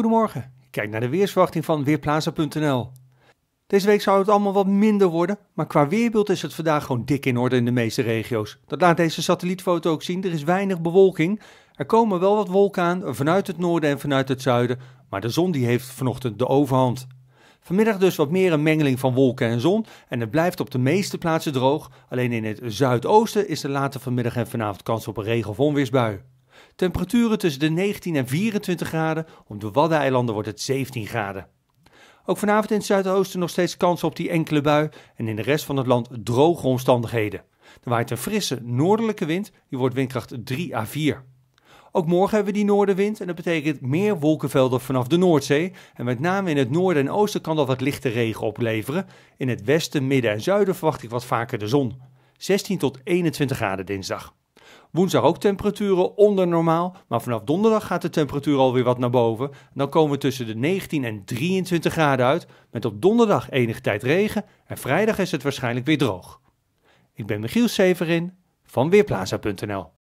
Goedemorgen. Kijk naar de weersverwachting van weerplaza.nl. Deze week zou het allemaal wat minder worden, maar qua weerbeeld is het vandaag gewoon dik in orde in de meeste regio's. Dat laat deze satellietfoto ook zien. Er is weinig bewolking. Er komen wel wat wolken aan vanuit het noorden en vanuit het zuiden, maar de zon die heeft vanochtend de overhand. Vanmiddag dus wat meer een mengeling van wolken en zon en het blijft op de meeste plaatsen droog. Alleen in het zuidoosten is er later vanmiddag en vanavond kans op een regen- of onweersbui. Temperaturen tussen de 19 en 24 graden. Op de Waddeneilanden wordt het 17 graden. Ook vanavond in het zuidoosten nog steeds kans op die enkele bui en in de rest van het land droge omstandigheden. Er waait een frisse noordelijke wind, die wordt windkracht 3 à 4. Ook morgen hebben we die noordenwind en dat betekent meer wolkenvelden vanaf de Noordzee. En met name in het noorden en oosten kan dat wat lichte regen opleveren. In het westen, midden en zuiden verwacht ik wat vaker de zon. 16 tot 21 graden dinsdag. Woensdag ook temperaturen onder normaal, maar vanaf donderdag gaat de temperatuur alweer wat naar boven. Dan komen we tussen de 19 en 23 graden uit, met op donderdag enige tijd regen en vrijdag is het waarschijnlijk weer droog. Ik ben Michiel Severin van Weerplaza.nl